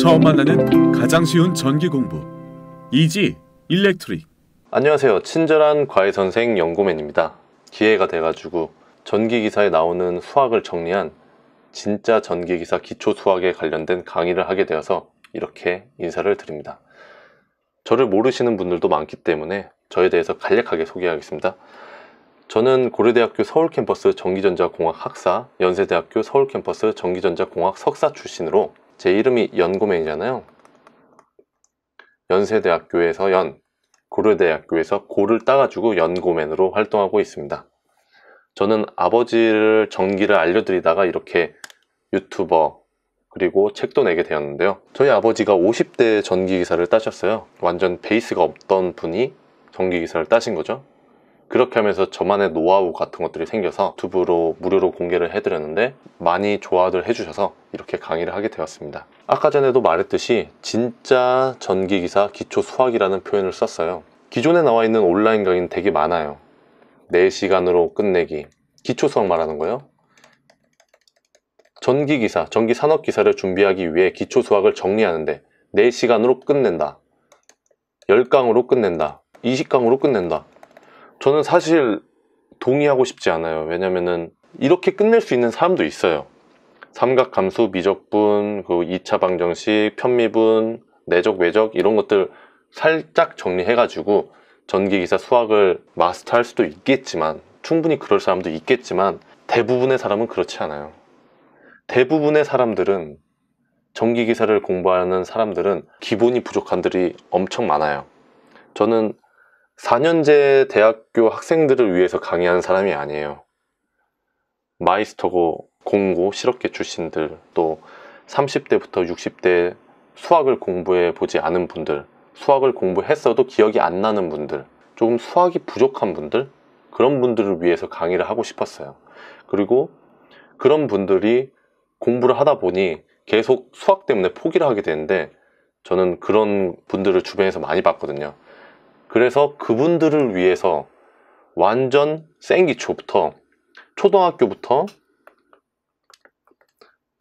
처음 만나는 가장 쉬운 전기 공부 이지 일렉트릭 안녕하세요 친절한 과외 선생 연고맨입니다 기회가 돼가지고 전기기사에 나오는 수학을 정리한 진짜 전기기사 기초 수학에 관련된 강의를 하게 되어서 이렇게 인사를 드립니다 저를 모르시는 분들도 많기 때문에 저에 대해서 간략하게 소개하겠습니다 저는 고려대학교 서울캠퍼스 전기전자공학 학사, 연세대학교 서울캠퍼스 전기전자공학 석사 출신으로 제 이름이 연고맨이잖아요. 연세대학교에서 연, 고려대학교에서 고를 따가지고 연고맨으로 활동하고 있습니다. 저는 아버지를 전기를 알려드리다가 이렇게 유튜버 그리고 책도 내게 되었는데요. 저희 아버지가 50대 전기기사를 따셨어요. 완전 베이스가 없던 분이 전기기사를 따신 거죠. 그렇게 하면서 저만의 노하우 같은 것들이 생겨서 유튜브로 무료로 공개를 해드렸는데 많이 좋아들 해주셔서 이렇게 강의를 하게 되었습니다 아까 전에도 말했듯이 진짜 전기기사 기초 수학이라는 표현을 썼어요 기존에 나와 있는 온라인 강의는 되게 많아요 4시간으로 끝내기 기초 수학 말하는 거예요 전기기사, 전기산업기사를 준비하기 위해 기초 수학을 정리하는데 4시간으로 끝낸다 10강으로 끝낸다 20강으로 끝낸다 저는 사실 동의하고 싶지 않아요 왜냐면은 이렇게 끝낼 수 있는 사람도 있어요 삼각감수 미적분, 그 2차 방정식, 편미분, 내적, 외적 이런 것들 살짝 정리해가지고 전기기사 수학을 마스터할 수도 있겠지만 충분히 그럴 사람도 있겠지만 대부분의 사람은 그렇지 않아요 대부분의 사람들은 전기기사를 공부하는 사람들은 기본이 부족한들이 엄청 많아요 저는 4년제 대학교 학생들을 위해서 강의하는 사람이 아니에요. 마이스터고 공고 실업계 출신들 또 30대부터 60대 수학을 공부해 보지 않은 분들 수학을 공부했어도 기억이 안 나는 분들 조금 수학이 부족한 분들 그런 분들을 위해서 강의를 하고 싶었어요. 그리고 그런 분들이 공부를 하다 보니 계속 수학 때문에 포기를 하게 되는데 저는 그런 분들을 주변에서 많이 봤거든요. 그래서 그분들을 위해서 완전 생기초부터 초등학교부터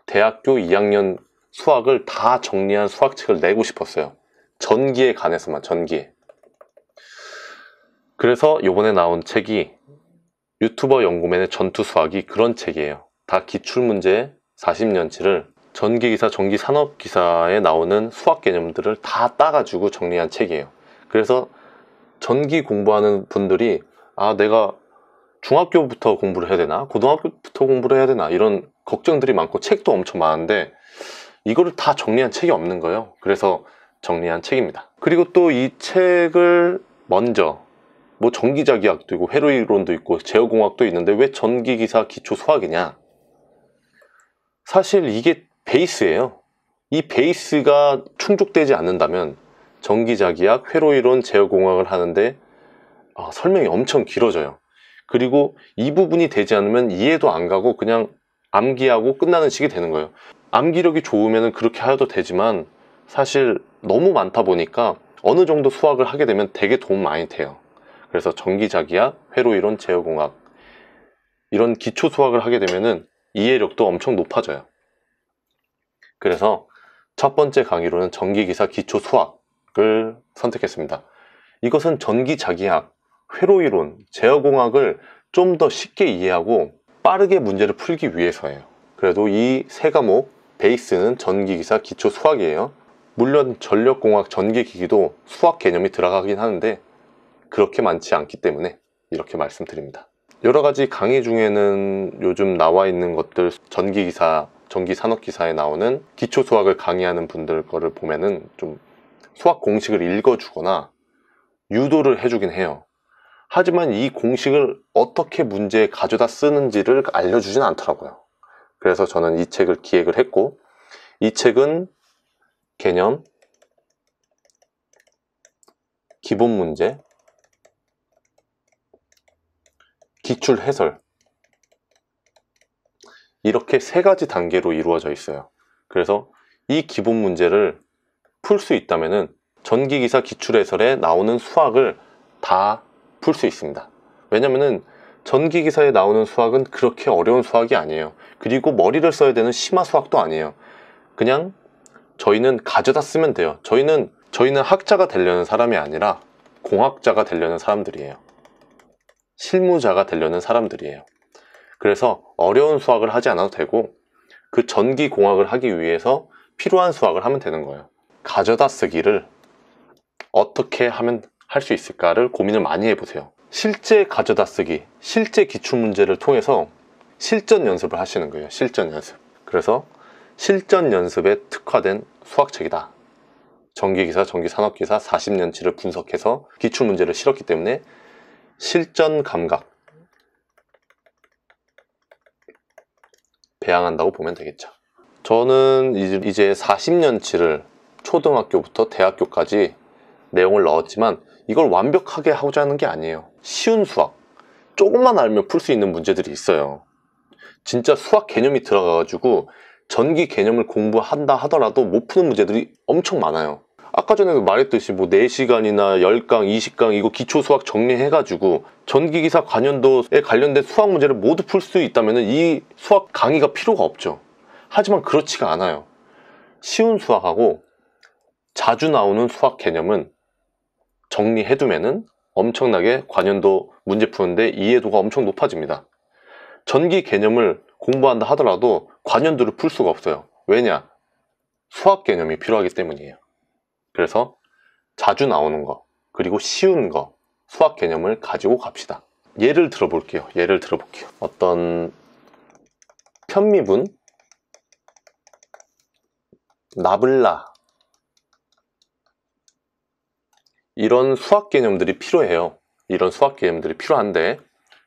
대학교 2학년 수학을 다 정리한 수학책을 내고 싶었어요. 전기에 관해서만 전기에. 그래서 요번에 나온 책이 유튜버 연구맨의 전투 수학이 그런 책이에요. 다 기출문제 40년치를 전기기사, 전기산업기사에 나오는 수학 개념들을 다 따가지고 정리한 책이에요. 그래서 전기 공부하는 분들이 아 내가 중학교부터 공부를 해야 되나 고등학교부터 공부를 해야 되나 이런 걱정들이 많고 책도 엄청 많은데 이거를 다 정리한 책이 없는 거예요 그래서 정리한 책입니다 그리고 또 이 책을 먼저 뭐 전기자기학도 있고 회로이론도 있고 제어공학도 있는데 왜 전기기사 기초 수학이냐 사실 이게 베이스예요 이 베이스가 충족되지 않는다면 전기자기학, 회로이론, 제어공학을 하는데 아, 설명이 엄청 길어져요. 그리고 이 부분이 되지 않으면 이해도 안 가고 그냥 암기하고 끝나는 식이 되는 거예요. 암기력이 좋으면 그렇게 하여도 되지만 사실 너무 많다 보니까 어느 정도 수학을 하게 되면 되게 도움 많이 돼요. 그래서 전기자기학, 회로이론, 제어공학 이런 기초 수학을 하게 되면 이해력도 엄청 높아져요. 그래서 첫 번째 강의로는 전기기사 기초 수학 을 선택했습니다. 이것은 전기자기학, 회로이론, 제어공학을 좀 더 쉽게 이해하고 빠르게 문제를 풀기 위해서예요. 그래도 이 세 과목 베이스는 전기기사 기초 수학이에요. 물론 전력공학 전기기기도 수학 개념이 들어가긴 하는데 그렇게 많지 않기 때문에 이렇게 말씀드립니다. 여러 가지 강의 중에는 요즘 나와 있는 것들 전기기사, 전기산업기사에 나오는 기초수학을 강의하는 분들 거를 보면은 좀 수학 공식을 읽어주거나 유도를 해주긴 해요. 하지만 이 공식을 어떻게 문제에 가져다 쓰는지를 알려주진 않더라고요. 그래서 저는 이 책을 기획을 했고 이 책은 개념, 기본 문제, 기출 해설 이렇게 세 가지 단계로 이루어져 있어요. 그래서 이 기본 문제를 풀수 있다면 전기기사 기출해설에 나오는 수학을 다 풀 수 있습니다. 왜냐면은 전기기사에 나오는 수학은 그렇게 어려운 수학이 아니에요. 그리고 머리를 써야 되는 심화 수학도 아니에요. 그냥 저희는 가져다 쓰면 돼요. 저희는 저희는 학자가 되려는 사람이 아니라 공학자가 되려는 사람들이에요. 실무자가 되려는 사람들이에요. 그래서 어려운 수학을 하지 않아도 되고 그 전기공학을 하기 위해서 필요한 수학을 하면 되는 거예요. 가져다 쓰기를 어떻게 하면 할 수 있을까를 고민을 많이 해보세요. 실제 가져다 쓰기, 실제 기출 문제를 통해서 실전 연습을 하시는 거예요. 실전 연습. 그래서 실전 연습에 특화된 수학책이다. 전기기사, 전기산업기사 40년치를 분석해서 기출문제를 실었기 때문에 실전 감각 배양한다고 보면 되겠죠. 저는 이제 40년치를 초등학교부터 대학교까지 내용을 넣었지만 이걸 완벽하게 하고자 하는 게 아니에요. 쉬운 수학. 조금만 알면 풀 수 있는 문제들이 있어요. 진짜 수학 개념이 들어가가지고 전기 개념을 공부한다 하더라도 못 푸는 문제들이 엄청 많아요. 아까 전에도 그 말했듯이 뭐 4시간이나 10강, 20강 이거 기초수학 정리해가지고 전기기사 관련도에 관련된 수학 문제를 모두 풀 수 있다면 이 수학 강의가 필요가 없죠. 하지만 그렇지가 않아요. 쉬운 수학하고 자주 나오는 수학 개념은 정리해두면 엄청나게 관연도 문제 푸는데 이해도가 엄청 높아집니다. 전기 개념을 공부한다 하더라도 관연도를 풀 수가 없어요. 왜냐? 수학 개념이 필요하기 때문이에요. 그래서 자주 나오는 거, 그리고 쉬운 거, 수학 개념을 가지고 갑시다. 예를 들어볼게요. 예를 들어볼게요. 어떤 편미분, 나블라 이런 수학 개념들이 필요해요. 이런 수학 개념들이 필요한데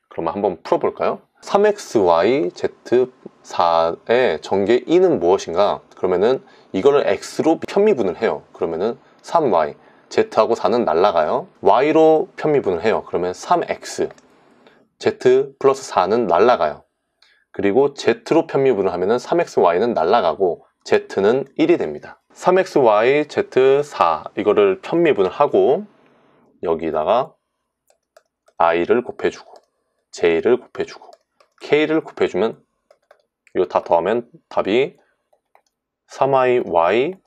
그러면 한번 풀어볼까요? 3xyz4의 전개 2는 무엇인가? 그러면은 이거를 x로 편미분을 해요. 그러면은 3y, z하고 4는 날라가요. y로 편미분을 해요. 그러면 3x, z 플러스 4는 날라가요. 그리고 z로 편미분을 하면은 3xy는 날라가고 z는 1이 됩니다. 3xy z4 이거를 편미분을 하고 여기다가 i를 곱해주고 j를 곱해주고 k를 곱해주면 이거 다 더하면 답이 3iy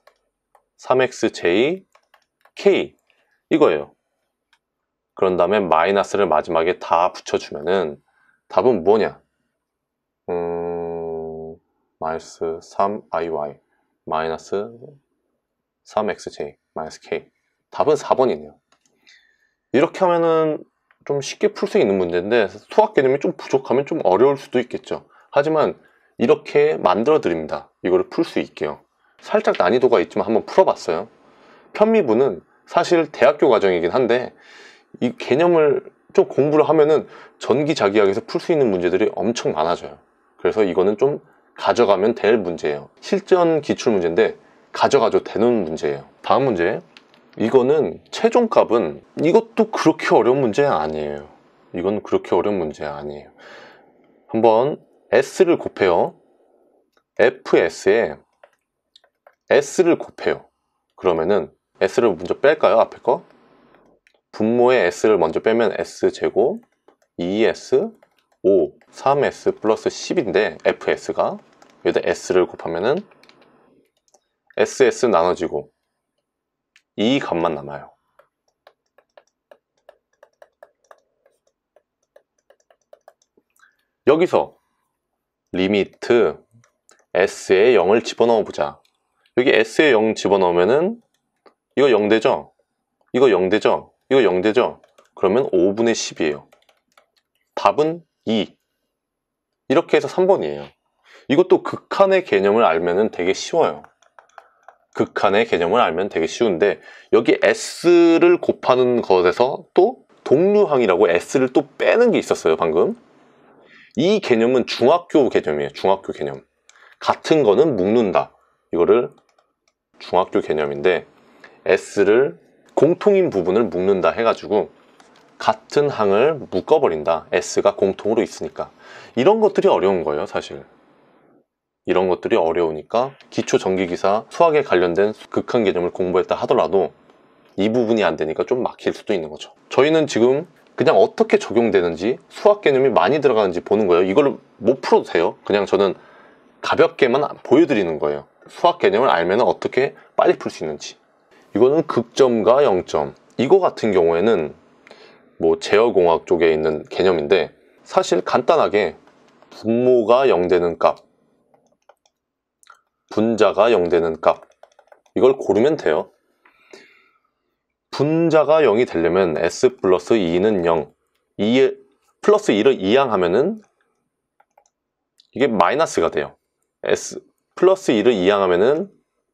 3xj k 이거예요 그런 다음에 마이너스를 마지막에 다 붙여주면은 답은 뭐냐 음, 마이너스 3iy 마이너스 3xj 마이너스 k 답은 4번이네요 이렇게 하면은 좀 쉽게 풀 수 있는 문제인데 수학 개념이 좀 부족하면 좀 어려울 수도 있겠죠 하지만 이렇게 만들어 드립니다 이거를 풀 수 있게요 살짝 난이도가 있지만 한번 풀어봤어요 편미부는 사실 대학교 과정이긴 한데 이 개념을 좀 공부를 하면은 전기자기학에서 풀 수 있는 문제들이 엄청 많아져요 그래서 이거는 좀 가져가면 될 문제예요 실전 기출 문제인데 가져가도 되는 문제예요 다음 문제 이거는 최종값은 이것도 그렇게 어려운 문제 아니에요 이건 그렇게 어려운 문제 아니에요 한번 S를 곱해요 FS에 S를 곱해요 그러면은 S를 먼저 뺄까요? 앞에 거 분모에 S를 먼저 빼면 S제곱 2S 5 3s 플러스 10인데 fs가 여기다 s를 곱하면은 ss 나눠지고 이 값만 남아요 여기서 리미트 s에 0을 집어넣어 보자 여기 s에 0 집어넣으면은 이거 0 되죠? 이거 0 되죠? 이거 0 되죠? 그러면 5분의 10이에요 답은 2 이렇게 해서 3번이에요. 이것도 극한의 개념을 알면 되게 쉬워요. 극한의 개념을 알면 되게 쉬운데 여기 S를 곱하는 것에서 또 동류항이라고 S를 또 빼는 게 있었어요, 방금. 이 개념은 중학교 개념이에요, 중학교 개념. 같은 거는 묶는다. 이거를 중학교 개념인데 S를 공통인 부분을 묶는다 해가지고 같은 항을 묶어버린다. S가 공통으로 있으니까. 이런 것들이 어려운 거예요, 사실. 이런 것들이 어려우니까 기초 전기기사 수학에 관련된 극한 개념을 공부했다 하더라도 이 부분이 안 되니까 좀 막힐 수도 있는 거죠. 저희는 지금 그냥 어떻게 적용되는지 수학 개념이 많이 들어가는지 보는 거예요. 이걸 못 풀어도 돼요. 그냥 저는 가볍게만 보여드리는 거예요. 수학 개념을 알면 어떻게 빨리 풀 수 있는지. 이거는 극점과 0점. 이거 같은 경우에는 뭐 제어공학 쪽에 있는 개념인데 사실 간단하게 분모가 0되는 값, 분자가 0되는 값 이걸 고르면 돼요. 분자가 0이 되려면 s 플러스 2는 0, 2 플러스 2를 이항하면은 이게 마이너스가 돼요. s 플러스 2를 이항하면은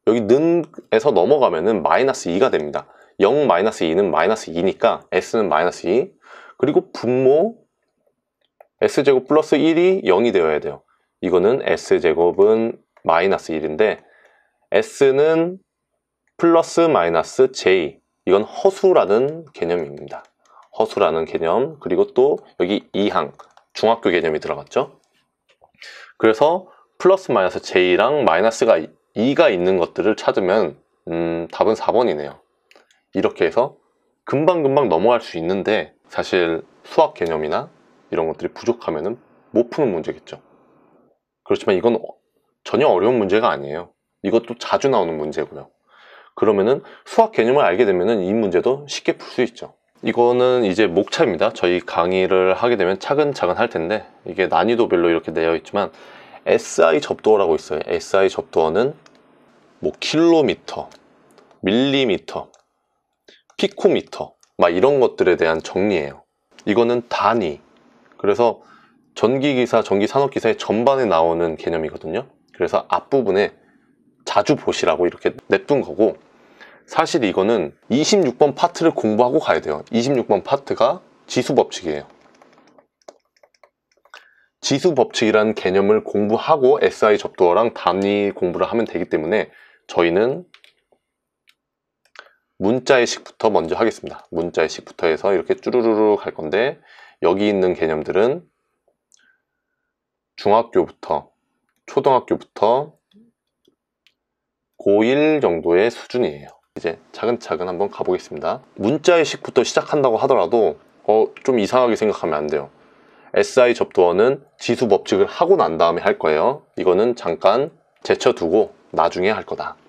여기 는에서 넘어가면은 마이너스 2가 됩니다. 0, 2는 마이너스 2니까 S는 마이너스 2 그리고 분모 S제곱 플러스 1이 0이 되어야 돼요 이거는 S제곱은 마이너스 1인데 S는 플러스 마이너스 J 이건 허수라는 개념입니다 허수라는 개념 그리고 또 여기 2항 중학교 개념이 들어갔죠 그래서 플러스 마이너스 J랑 마이너스가 2가 있는 것들을 찾으면 음, 답은 4번이네요 이렇게 해서 금방금방 넘어갈 수 있는데 사실 수학 개념이나 이런 것들이 부족하면 못 푸는 문제겠죠 그렇지만 이건 어, 전혀 어려운 문제가 아니에요 이것도 자주 나오는 문제고요 그러면은 수학 개념을 알게 되면은 이 문제도 쉽게 풀 수 있죠 이거는 이제 목차입니다 저희 강의를 하게 되면 차근차근 할 텐데 이게 난이도별로 이렇게 되어 있지만 SI 접도어라고 있어요 SI 접도어는 뭐 킬로미터, 밀리미터 피코미터 막 이런 것들에 대한 정리예요. 이거는 단위. 그래서 전기기사, 전기산업기사의 전반에 나오는 개념이거든요. 그래서 앞부분에 자주 보시라고 이렇게 냅둔 거고 사실 이거는 26번 파트를 공부하고 가야 돼요. 26번 파트가 지수법칙이에요. 지수법칙이라는 개념을 공부하고 SI 접두어랑 단위 공부를 하면 되기 때문에 저희는 문자의식부터 먼저 하겠습니다. 문자의식부터 해서 이렇게 쭈루루루 갈 건데 여기 있는 개념들은 중학교부터 초등학교부터 고1 정도의 수준이에요. 이제 차근차근 한번 가보겠습니다. 문자의식부터 시작한다고 하더라도 어, 좀 이상하게 생각하면 안 돼요. SI 접두어는 지수 법칙을 하고 난 다음에 할 거예요. 이거는 잠깐 제쳐두고 나중에 할 거다.